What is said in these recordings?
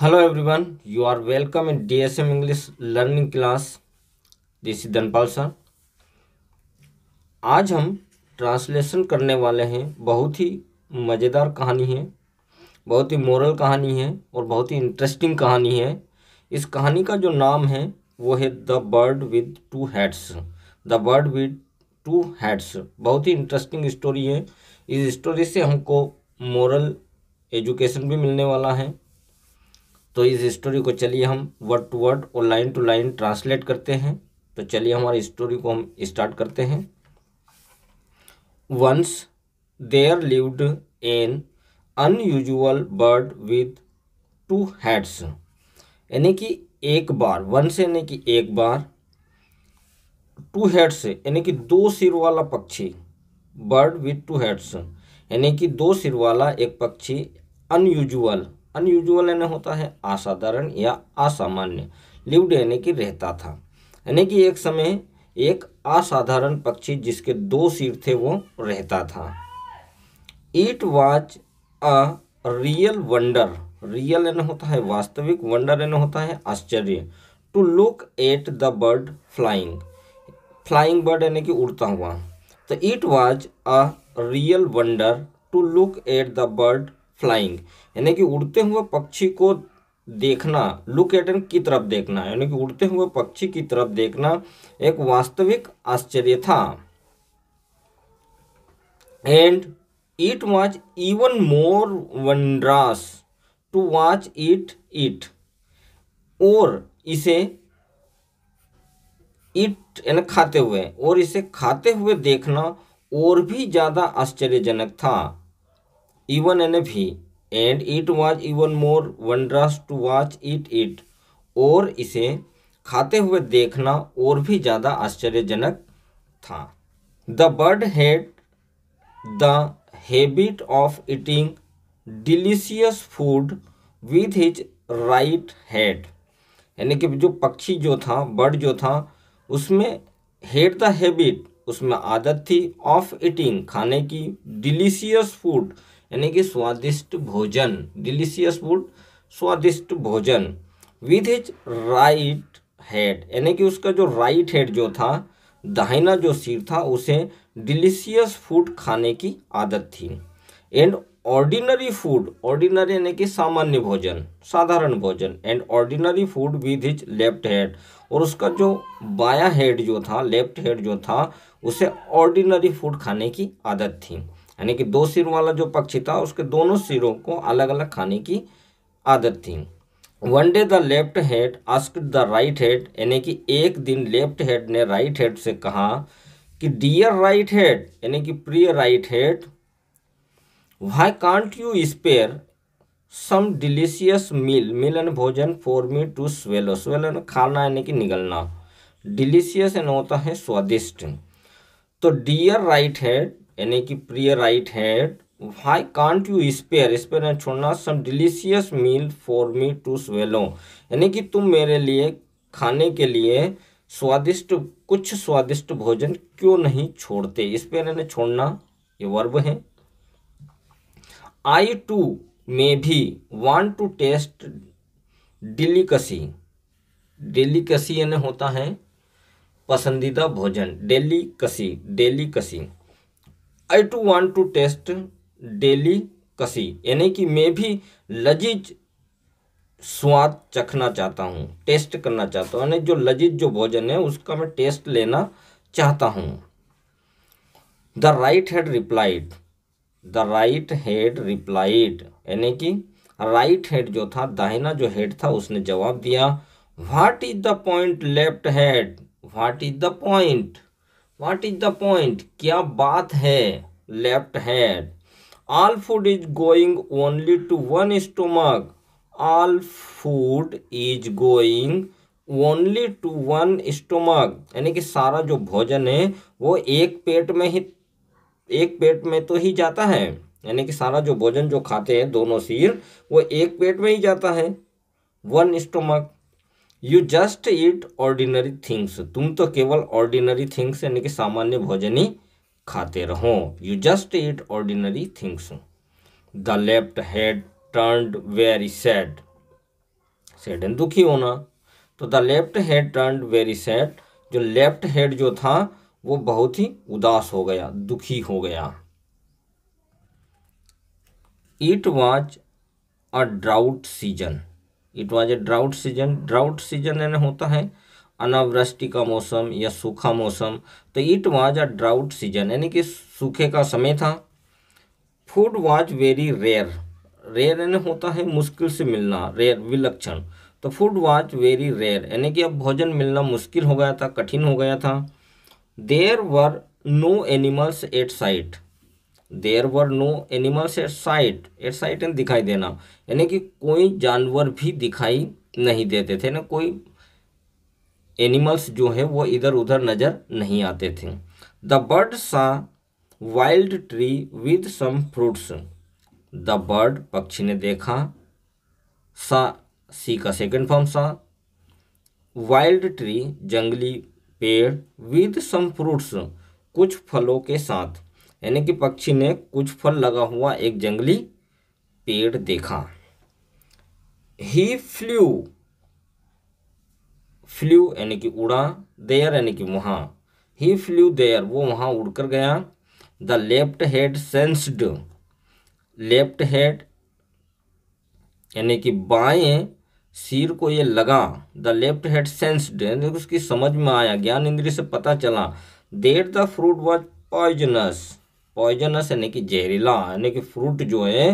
hello everyone you are welcome in DSM English learning class this is Dhanpal sir आज हम translation करने वाले हैं बहुत ही मज़ेदार कहानी है बहुत ही मोरल कहानी है और बहुत ही इंटरेस्टिंग कहानी है इस कहानी का जो नाम है वो है the bird with two heads the bird with two heads बहुत ही इंटरेस्टिंग स्टोरी है इस स्टोरी से हमको मोरल एजुकेशन भी मिलने वाला है तो इस स्टोरी को चलिए हम वर्ड टू वर्ड और लाइन टू लाइन ट्रांसलेट करते हैं तो चलिए हमारी स्टोरी को हम स्टार्ट करते हैं once there lived an unusual bird with two heads यानी कि एक बार वंस यानी कि एक बार टू हेड्स यानी कि दो सिर वाला पक्षी बर्ड विथ टू हेड्स यानी कि दो सिर वाला एक पक्षी अनयूजुअल अनयूजुअल यानी होता है असाधारण या असामान्य लिव्ड यानी कि रहता था यानी कि एक समय एक असाधारण पक्षी जिसके दो सिर थे वो रहता था it was a real wonder real एन होता है वास्तविक वंडर एन होता है आश्चर्य to look at the bird flying flying bird यानी कि उड़ता हुआ तो it was a real wonder to look at the bird flying यानी कि उड़ते हुए पक्षी को देखना लुक एटन की तरफ देखना यानी कि उड़ते हुए पक्षी की तरफ देखना एक वास्तविक आश्चर्य था and it was even more wondrous to watch it it और इसे इट यानी खाते हुए और इसे खाते हुए देखना और भी ज़्यादा आश्चर्यजनक था इवन एन NFE and it was even more wondrous to watch it it और इसे खाते हुए देखना और भी ज़्यादा आश्चर्यजनक था the bird had the habit of eating delicious food with his right head यानी कि जो पक्षी जो था बर्ड जो था उसमें हेड द हैबिट उसमें आदत थी ऑफ ईटिंग खाने की डिलीशियस फूड यानी कि स्वादिष्ट भोजन डिलीशियस फूड स्वादिष्ट भोजन विथ हिज राइट हेड यानी कि उसका जो राइट हेड जो था दाहिना जो सिर था उसे डिलीशियस फूड खाने की आदत थी एंड ऑर्डिनरी फूड ऑर्डिनरी यानी कि सामान्य भोजन साधारण भोजन and ordinary food with his left head और उसका जो बाया हेड जो था लेफ्ट हेड जो था उसे ऑर्डिनरी फूड खाने की आदत थी यानी कि दो सिर वाला जो पक्षी था उसके दोनों सिरों को अलग अलग खाने की आदत थी one day the left head ask the right head यानी कि एक दिन लेफ्ट हेड ने राइट हेड से कहा कि डियर राइट हेड यानी कि प्रिय right head why can't you spare some delicious meal मिलन एंड भोजन for me to swallow swallow खाना यानी कि निगलना डिलीशियस एन होता है स्वादिष्ट तो डियर राइट हेड यानी कि प्रिय right hand why can't you spare spare है छोड़ना some delicious meal for me to swallow यानी कि तुम मेरे लिए खाने के लिए स्वादिष्ट कुछ स्वादिष्ट भोजन क्यों नहीं छोड़ते स्पेयर यानी छोड़ना ये वर्ब है आई टू मे भी want to taste delicacy delicacy यानी होता है पसंदीदा भोजन delicacy delicacy I too want to taste delicacy यानी कि मैं भी लजीज स्वाद चखना चाहता हूँ टेस्ट करना चाहता हूँ यानी जो लजीज जो भोजन है उसका मैं टेस्ट लेना चाहता हूँ the right head replied the right head replied यानी कि राइट हेड जो था दाहिना जो हेड था उसने जवाब दिया what is the point left head what is the point what is the point क्या बात है left head all food is going only to one stomach all food is going only to one stomach यानी कि सारा जो भोजन है वो एक पेट में ही एक पेट में तो ही जाता है यानी कि सारा जो भोजन जो खाते हैं दोनों सिर वो एक पेट में ही जाता है one stomach you just eat ordinary things तुम तो केवल ऑर्डिनरी थिंग्स यानी कि सामान्य भोजन ही खाते रहो you just eat ordinary things the left head turn very sad sad and दुखी होना तो the left head turn very sad जो लेफ्ट हैड जो था वो बहुत ही उदास हो गया दुखी हो गया it was a drought season it was a drought season drought season यानी होता है अनावृष्टि का मौसम या सूखा मौसम तो it was a drought season यानी कि सूखे का समय था food was very rare rare यानी होता है मुश्किल से मिलना रेयर विलक्षण तो फूड वॉज वेरी रेयर यानी कि अब भोजन मिलना मुश्किल हो गया था कठिन हो गया था there were no animals at sight there were no animals at sight at sight यानी दिखाई देना यानी कि कोई जानवर भी दिखाई नहीं देते थे ना कोई एनिमल्स जो है वो इधर उधर नज़र नहीं आते थे the bird saw wild tree with some fruits the bird पक्षी ने देखा सा सी का second form saw wild tree जंगली पेड़ विद सम फ्रूट्स कुछ फलों के साथ यानी कि पक्षी ने कुछ फल लगा हुआ एक जंगली पेड़ देखा ही फ्लू फ्लू यानी कि उड़ा देयर यानी कि वहां ही फ्लू देयर वो वहां उड़कर गया the left head sensed left head यानी कि बाएं सिर को ये लगा द लेफ्ट हेड सेंस्ड उसकी समझ में आया ज्ञान इंद्रिय से पता चला that the fruit was poisonous poisonous यानी कि जहरीला यानी कि फ्रूट जो है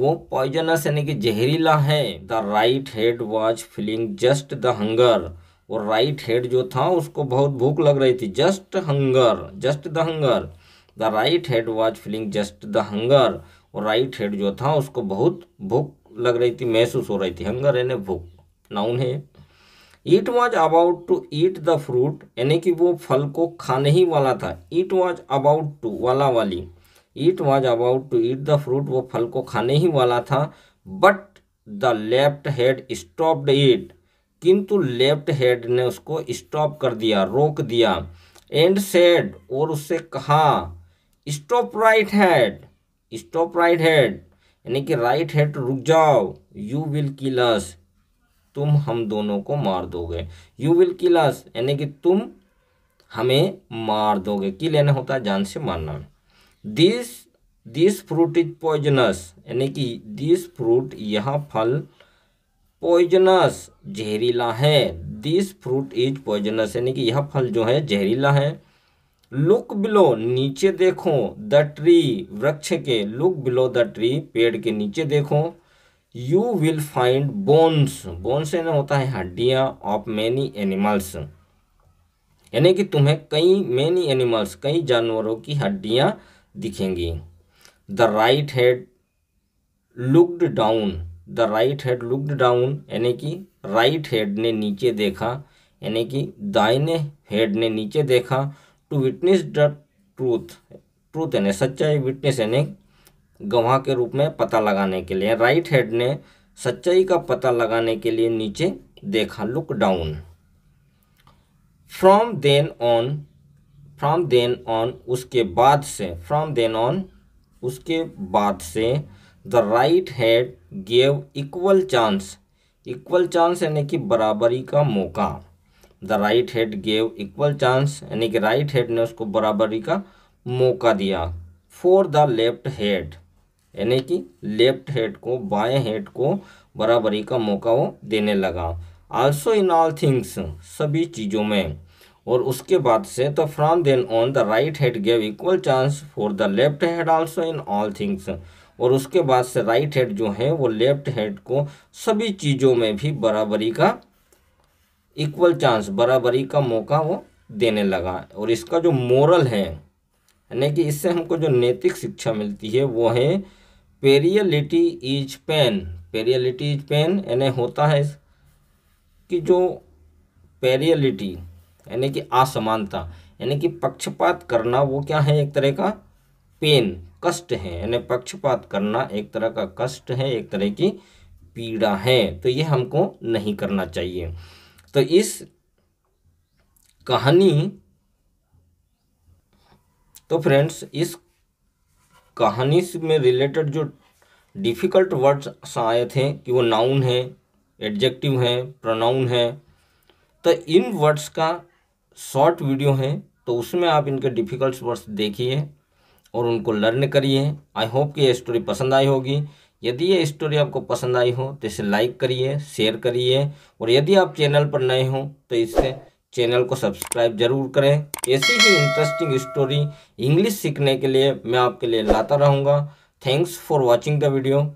वो पॉइजनस यानी कि जहरीला है the right head was feeling just the hunger और राइट हेड जो था उसको बहुत भूख लग रही थी just hunger just the hunger the right head was feeling just the hunger और राइट हेड जो था उसको बहुत भूख लग रही थी महसूस हो रही थी हंगर यानी भूख नाउन है it was about to eat the fruit यानी कि वो फल को खाने ही वाला था इट वॉज अबाउट टू वाला वाली it was about to eat the fruit वो फल को खाने ही वाला था but the left head stopped it किंतु लेफ्ट हेड ने उसको स्टॉप कर दिया रोक दिया एंड सेड और उससे कहा stop right head stop right head यानी कि राइट हेड रुक जाओ यू विल किल अस तुम हम दोनों को मार दोगे यू विल किल अस यानी कि तुम हमें मार दोगे किल यानी होता है जान से मारना this this fruit is poisonous यानी कि दिस फ्रूट यह फल पॉइजनस जहरीला है दिस फ्रूट इज पॉइजनस यानी कि यह फल जो है जहरीला है लुक बिलो नीचे देखो द ट्री वृक्ष के लुक बिलो द ट्री पेड़ के नीचे देखो you will find bones bones यानी होता है हड्डियाँ ऑफ मैनी एनिमल्स यानी कि तुम्हें कई मैनी एनिमल्स कई जानवरों की हड्डियाँ दिखेंगी the right head looked down the right head looked down यानी कि राइट हेड ने नीचे देखा यानी कि दाइने हेड ने नीचे देखा to witness the truth truth यानी सच्चाई विटनेस यानी गवाह के रूप में पता लगाने के लिए राइट हेड ने सच्चाई का पता लगाने के लिए नीचे देखा look down from then on from then on उसके बाद से फ्रॉम देन ऑन उसके बाद से the right head gave equal chance equal chance यानी कि बराबरी का मौका the right head gave equal chance यानी कि राइट हैड ने उसको बराबरी का मौका दिया फॉर द लेफ्ट हेड यानी कि लेफ्ट हेड को बाएं हेड को बराबरी का मौका वो देने लगा आल्सो इन ऑल थिंग्स सभी चीज़ों में और उसके बाद से तो from then on the right head gave equal chance for the left head also in all things और उसके बाद से राइट हेड जो है वो लेफ्ट हेड को सभी चीज़ों में भी बराबरी का इक्वल चांस बराबरी का मौका वो देने लगा और इसका जो मोरल है यानी कि इससे हमको जो नैतिक शिक्षा मिलती है वो है partiality is pain partiality is pain यानी होता है कि जो पेरियलिटी यानी कि असमानता यानी कि पक्षपात करना वो क्या है एक तरह का पेन कष्ट है यानी पक्षपात करना एक तरह का कष्ट है एक तरह की पीड़ा है तो ये हमको नहीं करना चाहिए तो इस कहानी तो फ्रेंड्स इस कहानी में रिलेटेड जो डिफ़िकल्ट वर्ड्स आए थे कि वो नाउन है एडजेक्टिव है प्रोनाउन है तो इन वर्ड्स का शॉर्ट वीडियो है तो उसमें आप इनके डिफ़िकल्ट वर्ड्स देखिए और उनको लर्न करिए आई होप कि ये स्टोरी पसंद आई होगी यदि ये स्टोरी आपको पसंद आई हो तो इसे लाइक करिए शेयर करिए और यदि आप चैनल पर नए हों तो इससे चैनल को सब्सक्राइब जरूर करें ऐसी ही इंटरेस्टिंग स्टोरी इंग्लिश सीखने के लिए मैं आपके लिए लाता रहूँगा thanks for watching the video